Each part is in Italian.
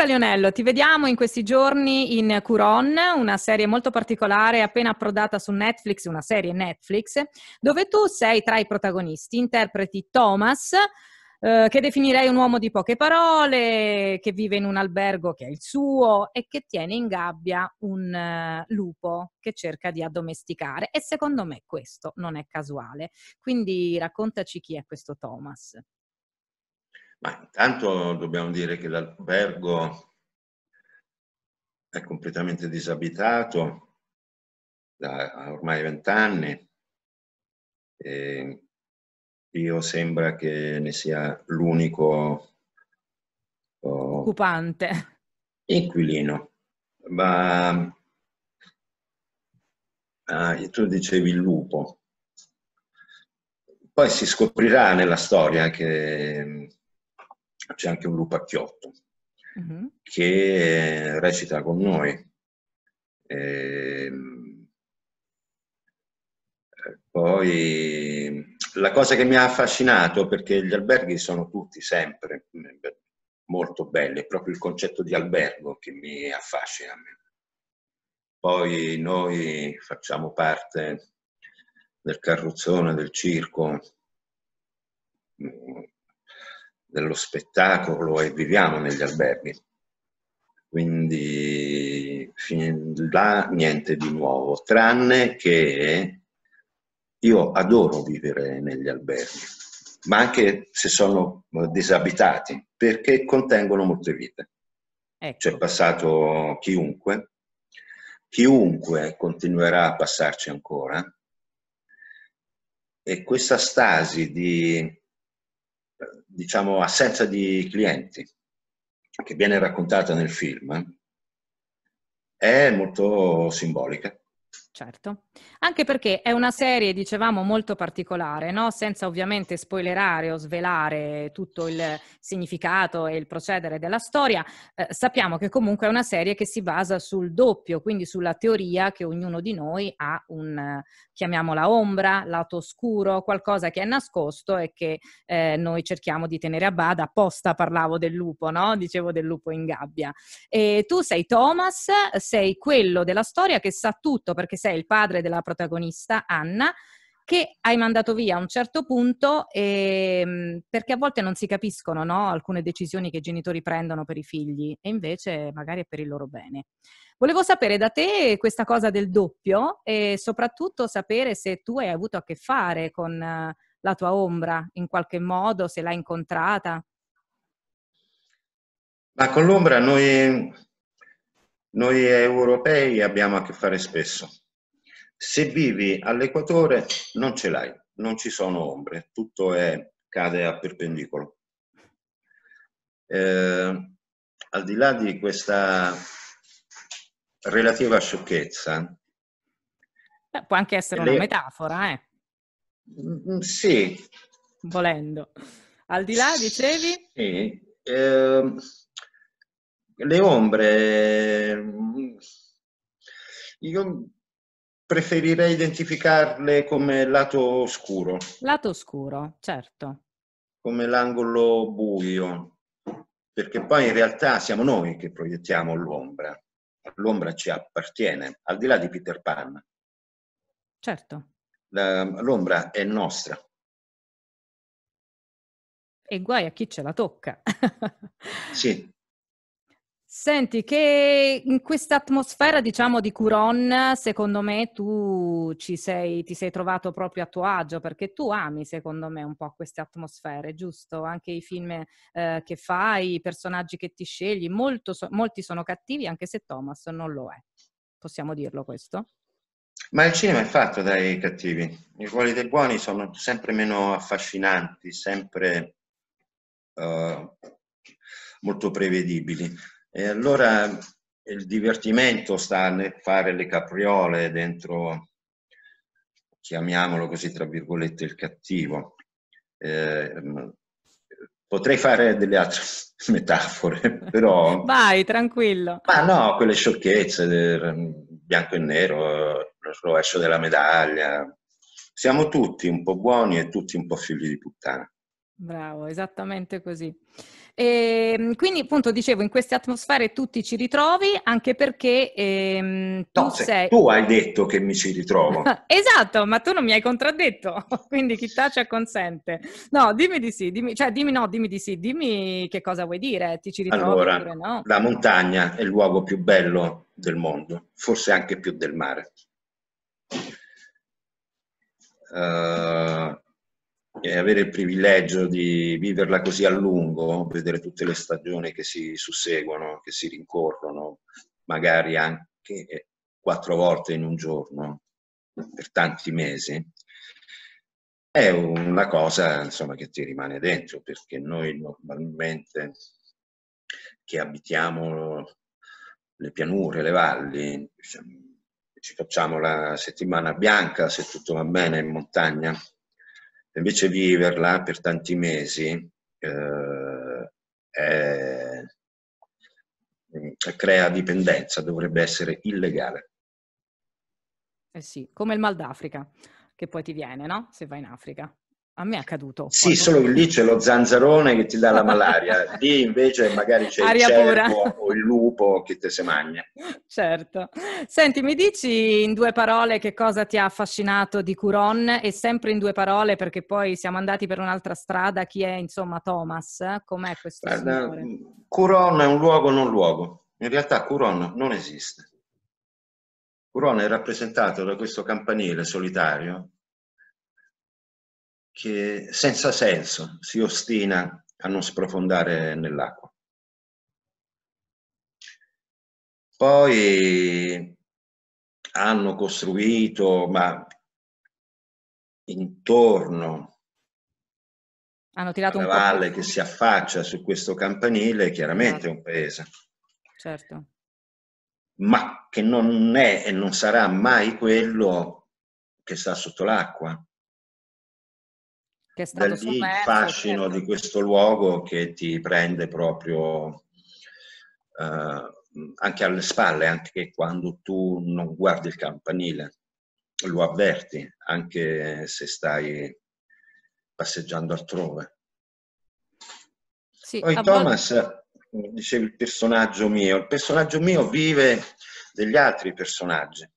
Luca Lionello, ti vediamo in questi giorni in Curon, una serie molto particolare appena approdata su Netflix, una serie Netflix, dove tu sei tra i protagonisti, interpreti Thomas, eh, che definirei un uomo di poche parole, che vive in un albergo che è il suo e che tiene in gabbia un eh, lupo che cerca di addomesticare. E secondo me questo non è casuale. Quindi raccontaci chi è questo Thomas. Ma intanto dobbiamo dire che l'albergo è completamente disabitato da ormai vent'anni. Io sembra che ne sia l'unico oh, occupante inquilino. Ma ah, tu dicevi il lupo. Poi si scoprirà nella storia che c'è anche un lupacchiotto mm-hmm. che eh, recita con noi. E ehm, eh, poi la cosa che mi ha affascinato, perché gli alberghi sono tutti sempre mm, molto belli, è proprio il concetto di albergo che mi affascina. Poi noi facciamo parte del carrozzone, del circo, dello spettacolo e viviamo negli alberghi. Quindi fin là niente di nuovo, tranne che io adoro vivere negli alberghi, ma anche se sono disabitati, perché contengono molte vite. Ecco. C'è passato chiunque, chiunque continuerà a passarci ancora. E questa stasi di diciamo, assenza di clienti, che viene raccontata nel film, eh, è molto simbolica. Certo, anche perché è una serie, dicevamo, molto particolare, no? senza ovviamente spoilerare o svelare tutto il significato e il procedere della storia, eh, sappiamo che comunque è una serie che si basa sul doppio, quindi sulla teoria che ognuno di noi ha un, chiamiamola ombra, lato oscuro, qualcosa che è nascosto e che eh, noi cerchiamo di tenere a bada, apposta parlavo del lupo, no? dicevo del lupo in gabbia. E tu sei Thomas, sei quello della storia che sa tutto perché sei sei il padre della protagonista, Anna, che hai mandato via a un certo punto e, ehm, perché a volte non si capiscono no? alcune decisioni che i genitori prendono per i figli e invece magari è per il loro bene. Volevo sapere da te questa cosa del doppio e soprattutto sapere se tu hai avuto a che fare con eh, la tua ombra in qualche modo, se l'hai incontrata. Ma con l'ombra noi, noi europei abbiamo a che fare spesso se vivi all'equatore non ce l'hai, non ci sono ombre, tutto è, cade a perpendicolo. Eh, al di là di questa relativa sciocchezza... Eh, può anche essere le... una metafora, eh? Mm, mm, sì. Volendo. Al di là, dicevi? Sì. Eh, le ombre... Mm, io preferirei identificarle come lato oscuro. Lato oscuro, certo. Come l'angolo buio, perché poi in realtà siamo noi che proiettiamo l'ombra. L'ombra ci appartiene, al di là di Peter Pan. Certo. La, l'ombra è nostra. E guai a chi ce la tocca. sì. Senti, che in questa atmosfera, diciamo, di Curon, secondo me tu ci sei, ti sei trovato proprio a tuo agio, perché tu ami, secondo me, un po' queste atmosfere, giusto? Anche i film eh, che fai, i personaggi che ti scegli, molto, so, molti sono cattivi, anche se Thomas non lo è. Possiamo dirlo questo? Ma il cinema è fatto dai cattivi. I ruoli dei buoni sono sempre meno affascinanti, sempre uh, molto prevedibili e allora il divertimento sta nel fare le capriole dentro, chiamiamolo così tra virgolette, il cattivo. Eh, potrei fare delle altre metafore, però... Vai, tranquillo. Ma no, quelle sciocchezze, bianco e nero, il rovescio della medaglia. Siamo tutti un po' buoni e tutti un po' figli di puttana. Bravo, esattamente così. E, ehm, quindi appunto dicevo, in queste atmosfere tu ci ritrovi anche perché ehm, tu no, sei... Tu hai detto che mi ci ritrovo. esatto, ma tu non mi hai contraddetto, quindi chi tace acconsente. No, dimmi di sì, dimmi, cioè dimmi no, dimmi di sì, dimmi che cosa vuoi dire, ti ci ritrovi allora, no? La montagna è il luogo più bello del mondo, forse anche più del mare. Uh, e eh, avere il privilegio di viverla così a lungo, vedere tutte le stagioni che si susseguono, che si rincorrono, magari anche eh, quattro volte in un giorno, per tanti mesi, è una cosa insomma, che ti rimane dentro, perché noi normalmente che abitiamo le pianure, le valli, diciamo, ci facciamo la settimana bianca, se tutto va bene, in montagna, Invece viverla per tanti mesi eh, è, eh, crea dipendenza, dovrebbe essere illegale. Eh sì, come il mal d'Africa, che poi ti viene, no? Se vai in Africa. A me è accaduto. Sì, solo che lì c'è lo zanzarone che ti dà la malaria, lì invece magari c'è Aria il cervo o il lupo che te se magna. Certo. Senti, mi dici in due parole che cosa ti ha affascinato di Curon e sempre in due parole perché poi siamo andati per un'altra strada, chi è insomma Thomas? Com'è questo Guarda, signore? Curon è un luogo non luogo, in realtà Curon non esiste. Curon è rappresentato da questo campanile solitario che senza senso si ostina a non sprofondare nell'acqua. Poi hanno costruito, ma intorno hanno tirato alla valle che si affaccia su questo campanile, chiaramente è certo. un paese. Certo. Ma che non è e non sarà mai quello che sta sotto l'acqua che è stato da lì il fascino certo. di questo luogo che ti prende proprio eh, anche alle spalle, anche quando tu non guardi il campanile, lo avverti, anche se stai passeggiando altrove. Sì, Poi Thomas, volte... Eh, dicevi il personaggio mio, il personaggio mio vive degli altri personaggi.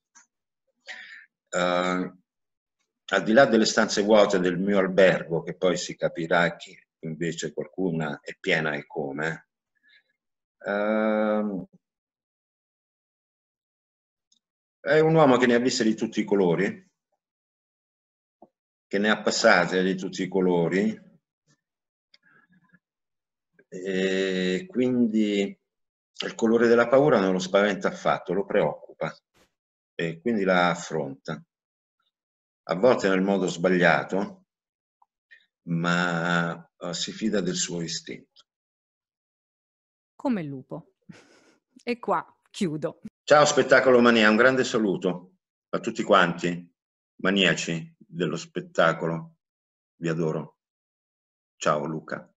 Uh, al di là delle stanze vuote del mio albergo, che poi si capirà che invece qualcuna è piena e come, ehm, è un uomo che ne ha viste di tutti i colori, che ne ha passate di tutti i colori, e quindi il colore della paura non lo spaventa affatto, lo preoccupa e quindi la affronta a volte nel modo sbagliato, ma eh, si fida del suo istinto. Come il lupo. E qua chiudo. Ciao Spettacolo Mania, un grande saluto a tutti quanti, maniaci dello spettacolo. Vi adoro. Ciao Luca.